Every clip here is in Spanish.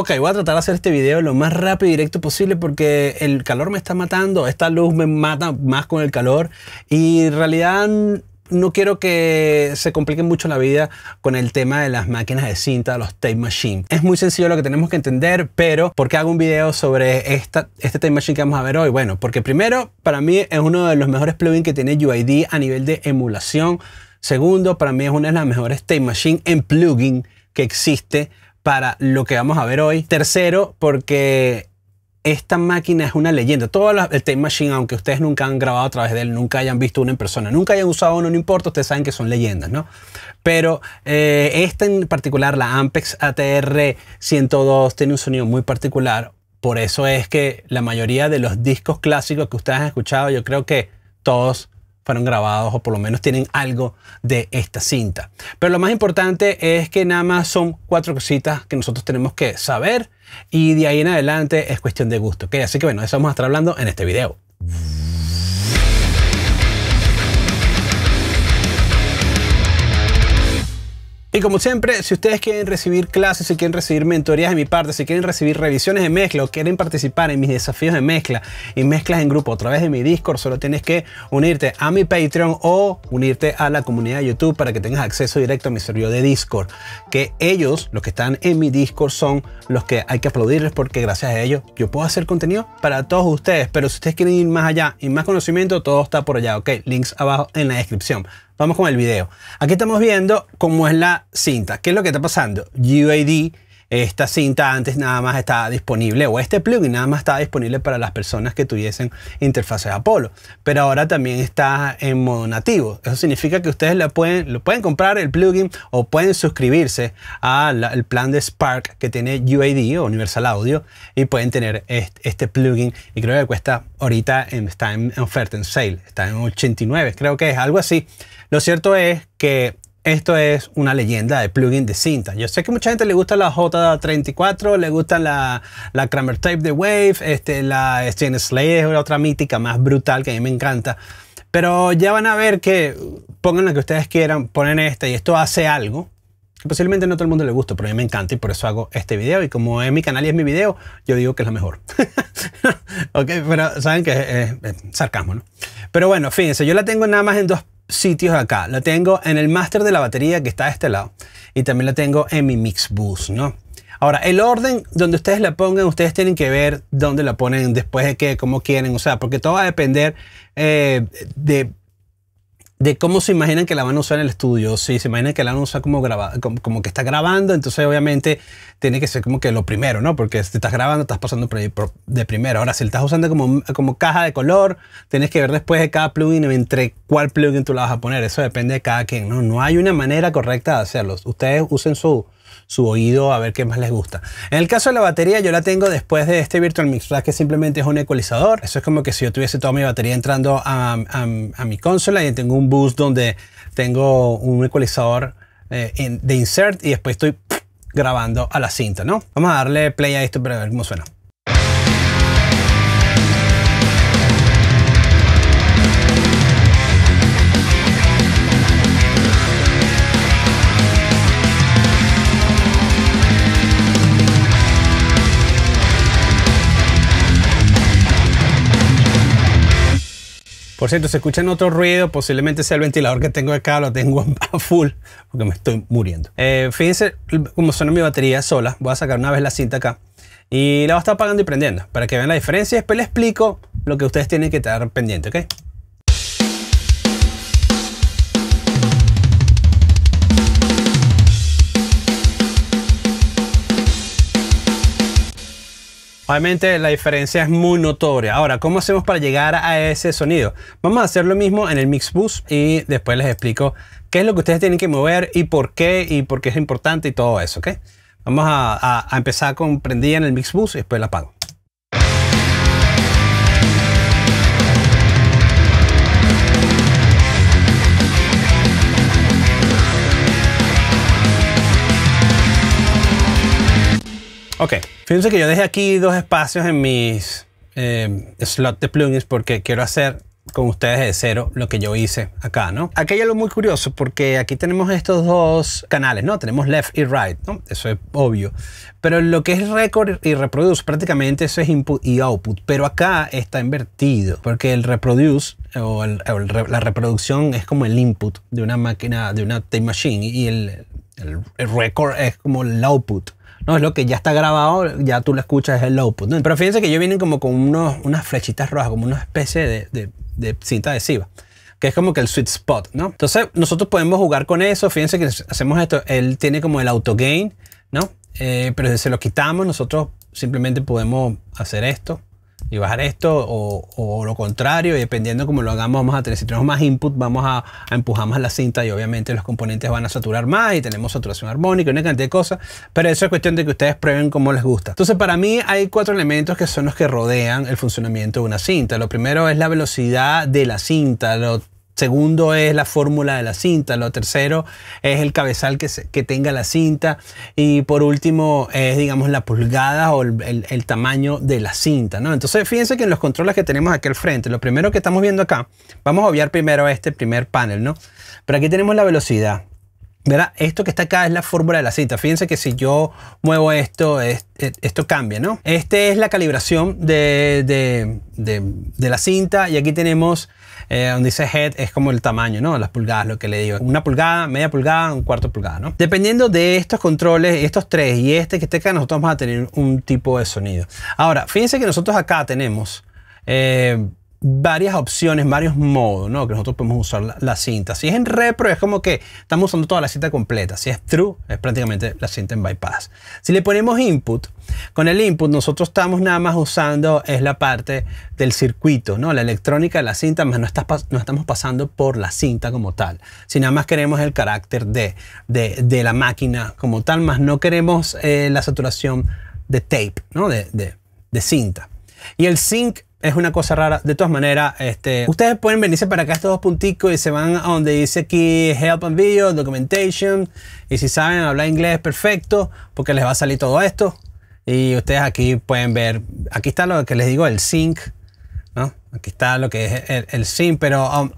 Ok, voy a tratar de hacer este video lo más rápido y directo posible porque el calor me está matando, esta luz me mata más con el calor y en realidad no quiero que se complique mucho la vida con el tema de las máquinas de cinta, los tape machine. Es muy sencillo lo que tenemos que entender, pero ¿por qué hago un video sobre esta, este tape machine que vamos a ver hoy? Bueno, porque primero, para mí es uno de los mejores plugins que tiene UID a nivel de emulación. Segundo, para mí es una de las mejores tape machine en plugin que existe para lo que vamos a ver hoy. Tercero, porque esta máquina es una leyenda. Todo el Tape Machine, aunque ustedes nunca han grabado a través de él, nunca hayan visto uno en persona, nunca hayan usado uno, no importa, ustedes saben que son leyendas, ¿no? Pero eh, esta en particular, la Ampex ATR 102, tiene un sonido muy particular. Por eso es que la mayoría de los discos clásicos que ustedes han escuchado, yo creo que todos fueron grabados o por lo menos tienen algo de esta cinta. Pero lo más importante es que nada más son cuatro cositas que nosotros tenemos que saber y de ahí en adelante es cuestión de gusto. Así que bueno, eso vamos a estar hablando en este video. Y como siempre, si ustedes quieren recibir clases, si quieren recibir mentorías de mi parte, si quieren recibir revisiones de mezcla o quieren participar en mis desafíos de mezcla y mezclas en grupo a través de mi Discord, solo tienes que unirte a mi Patreon o unirte a la comunidad de YouTube para que tengas acceso directo a mi servidor de Discord. Que ellos, los que están en mi Discord, son los que hay que aplaudirles porque gracias a ellos yo puedo hacer contenido para todos ustedes. Pero si ustedes quieren ir más allá y más conocimiento, todo está por allá, ok. Links abajo en la descripción. Vamos con el video. Aquí estamos viendo cómo es la cinta. ¿Qué es lo que está pasando? UAD esta cinta antes nada más estaba disponible, o este plugin nada más estaba disponible para las personas que tuviesen interfaces Apollo, pero ahora también está en modo nativo. Eso significa que ustedes pueden, lo pueden comprar el plugin o pueden suscribirse al plan de Spark que tiene UAD o Universal Audio y pueden tener este, plugin y creo que cuesta ahorita em, está en oferta, en sale, está en 89, creo que es algo así. Lo cierto es que esto es una leyenda de plugin de cinta. Yo sé que mucha gente le gusta la J34, le gusta la, la Kramer Tape de Wave, este, la Stain Slayer es otra mítica más brutal que a mí me encanta. Pero ya van a ver que pongan la que ustedes quieran, ponen esta y esto hace algo posiblemente no a todo el mundo le guste, pero a mí me encanta y por eso hago este video. Y como es mi canal y es mi video, yo digo que es la mejor. ok, pero saben que es, es sarcasmo, ¿no? Pero bueno, fíjense, yo la tengo nada más en dos sitios acá. La tengo en el máster de la batería que está a este lado. Y también la tengo en mi mix bus, ¿no? Ahora, el orden donde ustedes la pongan, ustedes tienen que ver dónde la ponen, después de qué, cómo quieren, o sea, porque todo va a depender eh, de de cómo se imaginan que la van a usar en el estudio. Si se imaginan que la van a usar como, graba, como, que está grabando, entonces obviamente tiene que ser como que lo primero, ¿no? Porque si estás grabando, estás pasando de primero. Ahora, si estás usando como, como caja de color, tienes que ver después de cada plugin entre cuál plugin tú la vas a poner. Eso depende de cada quien, ¿no? No hay una manera correcta de hacerlo. Ustedes usen su, su oído a ver qué más les gusta. En el caso de la batería, yo la tengo después de este Virtual Mix que simplemente es un ecualizador. Eso es como que si yo tuviese toda mi batería entrando a, mi consola y tengo un bus donde tengo un ecualizador eh, de insert y después estoy grabando a la cinta, ¿no? Vamos a darle play a esto para ver cómo suena. Por cierto, se escuchan otro ruido, posiblemente sea el ventilador que tengo acá, lo tengo a full, porque me estoy muriendo. Eh, fíjense cómo suena mi batería sola, voy a sacar una vez la cinta acá y la voy a estar apagando y prendiendo para que vean la diferencia. Después les explico lo que ustedes tienen que estar pendiente, ¿ok? Obviamente la diferencia es muy notoria. Ahora, ¿cómo hacemos para llegar a ese sonido? Vamos a hacer lo mismo en el Mixbus y después les explico qué es lo que ustedes tienen que mover y por qué y por qué es importante y todo eso, ¿ok? Vamos a, empezar con prendida en el Mix y después la apago. Ok, fíjense que yo dejé aquí dos espacios en mis em, slots de plugins porque quiero hacer con ustedes de cero lo que yo hice acá, ¿no? Aquí hay algo muy curioso porque aquí tenemos estos dos canales, ¿no? Tenemos left y right, ¿no? Eso es obvio. Pero lo que es record y reproduce prácticamente eso es input y output. Pero acá está invertido porque el reproduce o, la reproducción es como el input de una máquina, de una tape machine y el, el record es como el output. No, es lo que ya está grabado, ya tú lo escuchas, es el output. Pero fíjense que ellos vienen como con unas flechitas rojas, como una especie de, cinta adhesiva que es como que el sweet spot, ¿no? Entonces nosotros podemos jugar con eso. Fíjense que hacemos esto. Él tiene como el auto gain, ¿no? Eh, pero si se lo quitamos, nosotros simplemente podemos hacer esto y bajar esto o, lo contrario, y dependiendo como lo hagamos, vamos a tener, si tenemos más input, vamos a, empujar más la cinta y obviamente los componentes van a saturar más y tenemos saturación armónica, y una cantidad de cosas, pero eso es cuestión de que ustedes prueben cómo les gusta. Entonces para mí hay cuatro elementos que son los que rodean el funcionamiento de una cinta. Lo primero es la velocidad de la cinta, lo Segundo es la fórmula de la cinta. Lo tercero es el cabezal que, tenga la cinta. Y por último es, digamos, la pulgada o el, tamaño de la cinta. ¿no? Entonces, fíjense que en los controles que tenemos aquí al frente, lo primero que estamos viendo acá, vamos a obviar primero este primer panel, ¿no? Pero aquí tenemos la velocidad. Verá, Esto que está acá es la fórmula de la cinta, Fíjense que si yo muevo esto, e, esto cambia, ¿no? Esta es la calibración de, la cinta y aquí tenemos eh, donde dice head es como el tamaño, ¿no? Las pulgadas, lo que le digo. Una pulgada, media pulgada, un cuarto pulgada, ¿no? Dependiendo de estos controles, estos tres y este que está acá, nosotros vamos a tener un tipo de sonido. Ahora, fíjense que nosotros acá tenemos... Eh, varias opciones, varios modos, ¿no? Que nosotros podemos usar la, cinta. Si es en repro, es como que estamos usando toda la cinta completa. Si es true, es prácticamente la cinta en bypass. Si le ponemos input, con el input nosotros estamos nada más usando es la parte del circuito, ¿no? La electrónica de la cinta, más no, no estamos pasando por la cinta como tal. Si nada más queremos el carácter de, de, de la máquina como tal, más no queremos eh, la saturación de tape, ¿no? De, de cinta. Y el sync es una cosa rara. De todas maneras, este, ustedes pueden venirse para acá estos dos punticos y se van a donde dice aquí Help and Video, Documentation. Y si saben hablar inglés, perfecto, porque les va a salir todo esto. Y ustedes aquí pueden ver, aquí está lo que les digo, el sync. Aquí está lo que es el, sync, pero um,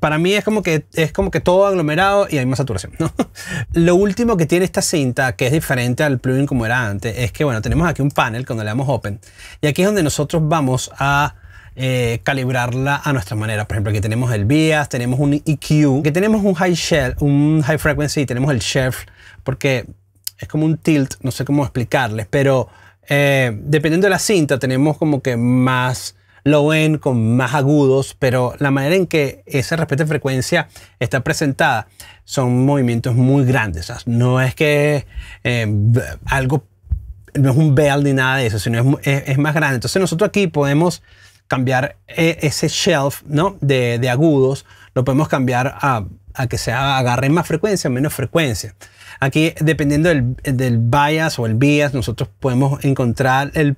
para mí es como que es como que todo aglomerado y hay más saturación, Lo último que tiene esta cinta, que es diferente al plugin como era antes, es que bueno, tenemos aquí un panel cuando le damos open y aquí es donde nosotros vamos a eh, calibrarla a nuestra manera. Por ejemplo, aquí tenemos el bias, tenemos un EQ, que tenemos un high shelf, un high frequency, y tenemos el shelf porque es como un tilt, no sé cómo explicarles, pero eh, dependiendo de la cinta tenemos como que más lo ven con más agudos, pero la manera en que ese respeto de frecuencia está presentada son movimientos muy grandes. no es que eh, algo, no es un bell ni nada de eso, sino es, más grande. Entonces nosotros aquí podemos cambiar eh, ese shelf ¿no? de, agudos, lo podemos cambiar a, que se agarre más frecuencia o menos frecuencia. Aquí, dependiendo del, bias o el bias, nosotros podemos encontrar el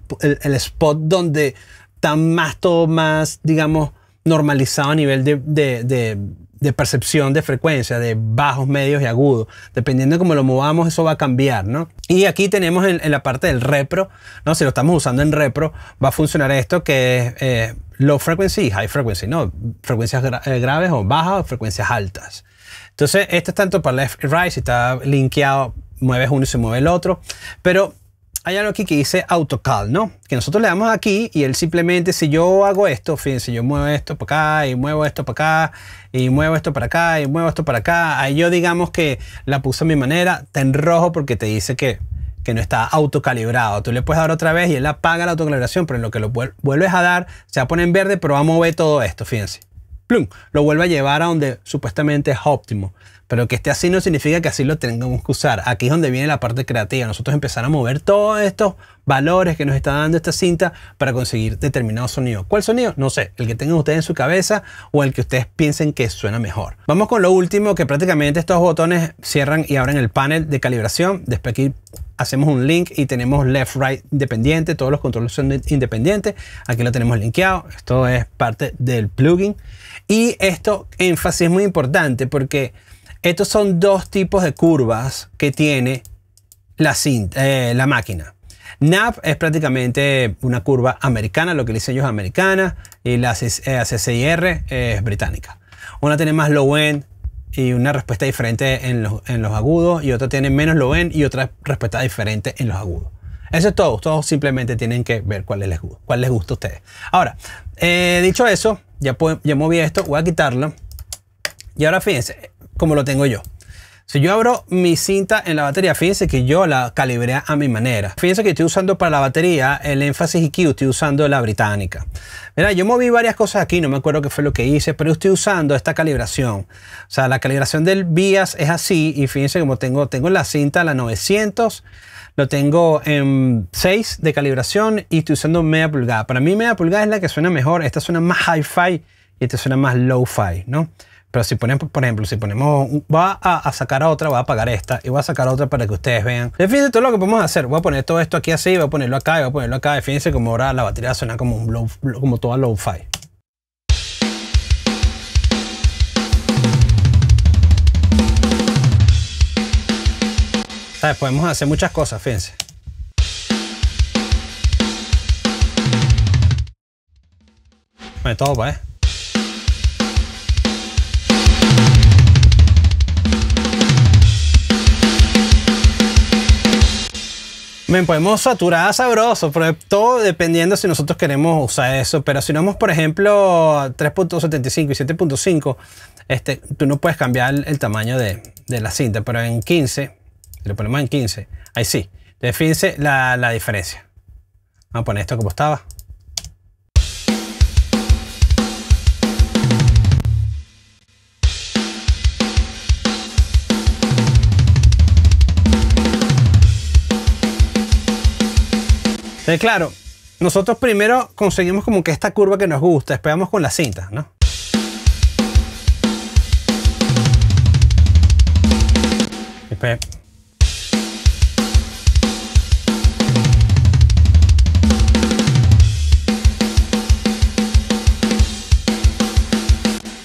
spot donde está más todo más, digamos, normalizado a nivel de, percepción de frecuencia, de bajos, medios y agudos. Dependiendo de cómo lo movamos, eso va a cambiar, ¿no? Y aquí tenemos en, la parte del repro, ¿no? Si lo estamos usando en repro, va a funcionar esto que es eh, low frequency y high frequency, ¿no? Frecuencias eh, graves o bajas frecuencias altas. Entonces, esto es tanto para left y right, si está linkeado, mueves uno y se mueve el otro. Pero hay algo aquí que dice autocall, ¿no? Que nosotros le damos aquí y él simplemente, si yo hago esto, fíjense, yo muevo esto para acá y muevo esto para acá y muevo esto para acá y muevo esto para acá. Ahí yo digamos que la puse a mi manera, está en rojo porque te dice que, que no está autocalibrado. Tú le puedes dar otra vez y él apaga la autocalibración, pero en lo que lo vuelves a dar se va a poner en verde, pero va a mover todo esto, fíjense lo vuelve a llevar a donde supuestamente es óptimo. Pero que esté así no significa que así lo tengamos que usar. Aquí es donde viene la parte creativa. Nosotros empezar a mover todos estos valores que nos está dando esta cinta para conseguir determinado sonido. ¿Cuál sonido? No sé, el que tengan ustedes en su cabeza o el que ustedes piensen que suena mejor. Vamos con lo último, que prácticamente estos botones cierran y abren el panel de calibración. Después aquí hacemos un link y tenemos left, right independiente, todos los controles son independientes, aquí lo tenemos linkeado, esto es parte del plugin y esto énfasis es muy importante porque estos son dos tipos de curvas que tiene la, eh, la máquina. NAP es prácticamente una curva americana, lo que dicen ellos es americana, y la CCIR es británica. Una tiene más low end, y una respuesta diferente en los, en los agudos y otra tiene menos lo ven y otra respuesta diferente en los agudos. Eso es todo. Todos simplemente tienen que ver cuál les, cuál les gusta a ustedes. Ahora, eh, dicho eso, ya, puedo, ya moví esto, voy a quitarlo. Y ahora fíjense cómo lo tengo yo. Si yo abro mi cinta en la batería, fíjense que yo la calibré a mi manera. Fíjense que estoy usando para la batería el énfasis IQ, estoy usando la británica. Mira, yo moví varias cosas aquí, no me acuerdo qué fue lo que hice, pero estoy usando esta calibración. O sea, la calibración del bias es así y fíjense como tengo, tengo la cinta la 900, lo tengo en 6 de calibración y estoy usando media pulgada. Para mí media pulgada es la que suena mejor, esta suena más hi-fi y esta suena más low-fi, ¿no? Pero si ponemos, por ejemplo, si ponemos, va a, sacar a otra, va a pagar esta y va a sacar otra para que ustedes vean. fíjense todo lo que podemos hacer. Voy a poner todo esto aquí así, voy a ponerlo acá y voy a ponerlo acá. fíjense como ahora la batería suena como un low, como toda low fi. ¿Sabes? Podemos hacer muchas cosas, fíjense. Bueno, todo, pues. ¿eh? podemos saturar sabroso, pero todo dependiendo si nosotros queremos usar eso. Pero si no por ejemplo, 3.75 y 7.5, este, tú no puedes cambiar el, tamaño de, la cinta, pero en 15, si lo ponemos en 15, ahí sí. define la, la diferencia. Vamos a poner esto como estaba. claro, nosotros primero conseguimos como que esta curva que nos gusta, esperamos con la cinta. ¿no?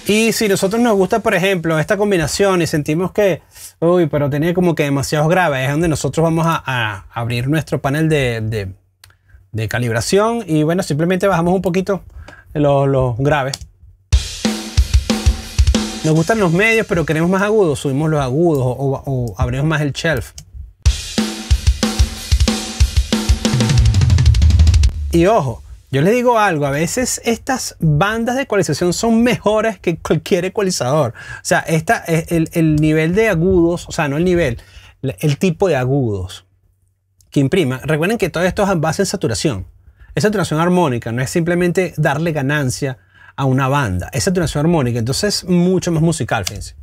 Y si nosotros nos gusta, por ejemplo, esta combinación y sentimos que, uy, pero tenía como que demasiados grave, es donde nosotros vamos a, abrir nuestro panel de de calibración y bueno, simplemente bajamos un poquito los, graves. Nos gustan los medios, pero queremos más agudos, subimos los agudos o, abrimos más el shelf. Y ojo, yo les digo algo, a veces estas bandas de ecualización son mejores que cualquier ecualizador. O sea, esta, e, el, el nivel de agudos, o sea, no el nivel, el tipo de agudos imprima. Recuerden que todo esto es en base en saturación. Es saturación armónica, no es simplemente darle ganancia a una banda. Es saturación armónica, entonces es mucho más musical, fíjense.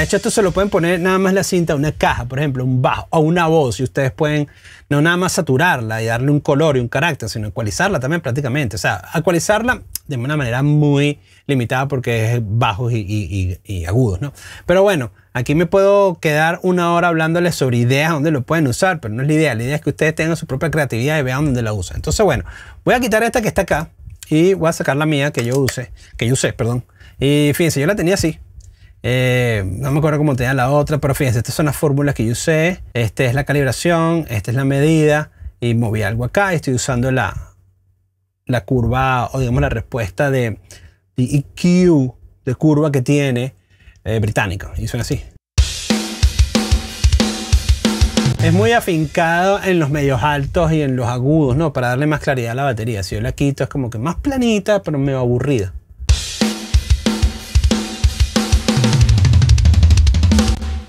de hecho, esto se lo pueden poner nada más la cinta, una caja, por ejemplo, un bajo o una voz, y ustedes pueden no nada más saturarla y darle un color y un carácter, sino ecualizarla también prácticamente. O sea, ecualizarla de una manera muy limitada porque es bajos y, agudos, ¿no? Pero bueno, aquí me puedo quedar una hora hablándoles sobre ideas donde lo pueden usar, pero no es la idea. La idea es que ustedes tengan su propia creatividad y vean dónde la usan. Entonces, bueno, voy a quitar esta que está acá y voy a sacar la mía que yo use, que yo usé, perdón. Y fíjense, yo la tenía así, eh, no me acuerdo cómo da la otra, pero fíjense, estas son las fórmulas que yo usé. Esta es la calibración, esta es la medida. Y moví algo acá. Estoy usando la, la curva o digamos la respuesta de, EQ e de curva que tiene eh, británico. Y suena así. Es muy afincado en los medios altos y en los agudos, ¿no? Para darle más claridad a la batería. Si yo la quito es como que más planita, pero medio aburrida.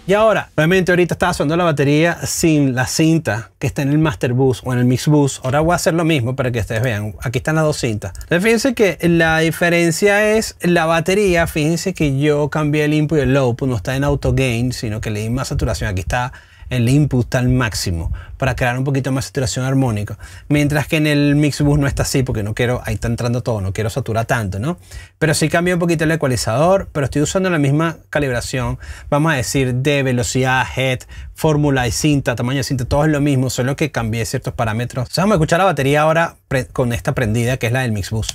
Y ahora, obviamente ahorita estaba sonando la batería sin la cinta que está en el master bus o en el mix bus. Ahora voy a hacer lo mismo para que ustedes vean. Aquí están las dos cintas. fíjense que la diferencia es la batería. Fíjense que yo cambié el input y el low, no está en auto gain, sino que le di más saturación. Aquí está el input al máximo para crear un poquito más saturación armónica. Mientras que en el Mixbus no está así porque no quiero, ahí está entrando todo, no quiero saturar tanto, ¿no? Pero sí cambio un poquito el ecualizador, pero estoy usando la misma calibración, vamos a decir, de velocidad, head, fórmula y cinta, tamaño de cinta, todo es lo mismo, solo que cambié ciertos parámetros. vamos a escuchar la batería ahora con esta prendida que es la del Mixbus.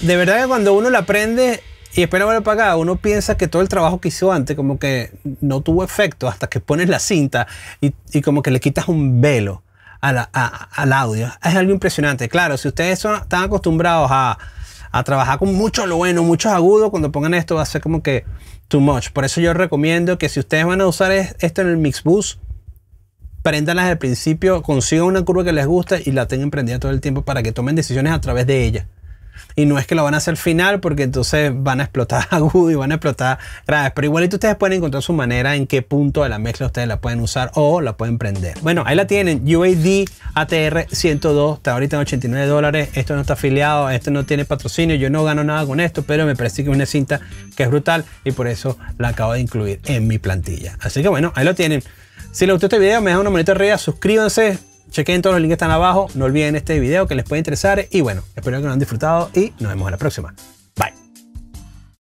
de verdad que cuando uno la aprende y espera volver para acá, uno piensa que todo el trabajo que hizo antes como que no tuvo efecto hasta que pones la cinta y, como que le quitas un velo al audio. Es algo impresionante. Claro, si ustedes están acostumbrados a, trabajar con mucho lo bueno, muchos agudos, cuando pongan esto va a ser como que too much. Por eso yo recomiendo que si ustedes van a usar esto en el Mixbus, prendanlas al principio, consigan una curva que les guste y la tengan prendida todo el tiempo para que tomen decisiones a través de ella. Y no es que lo van a hacer final porque entonces van a explotar agudo y van a explotar graves. Pero igualito ustedes pueden encontrar su manera en qué punto de la mezcla ustedes la pueden usar o la pueden prender. Bueno, ahí la tienen. UAD ATR 102. Está ahorita en 89 dólares. Esto no está afiliado. Esto no tiene patrocinio. Yo no gano nada con esto, pero me parece que es una cinta que es brutal y por eso la acabo de incluir en mi plantilla. Así que bueno, ahí lo tienen. Si les gustó este video, me dejan una manita arriba, suscríbanse, Chequen todos los links que están abajo. No olviden este video que les puede interesar. Y bueno, espero que lo hayan disfrutado y nos vemos en la próxima. Bye.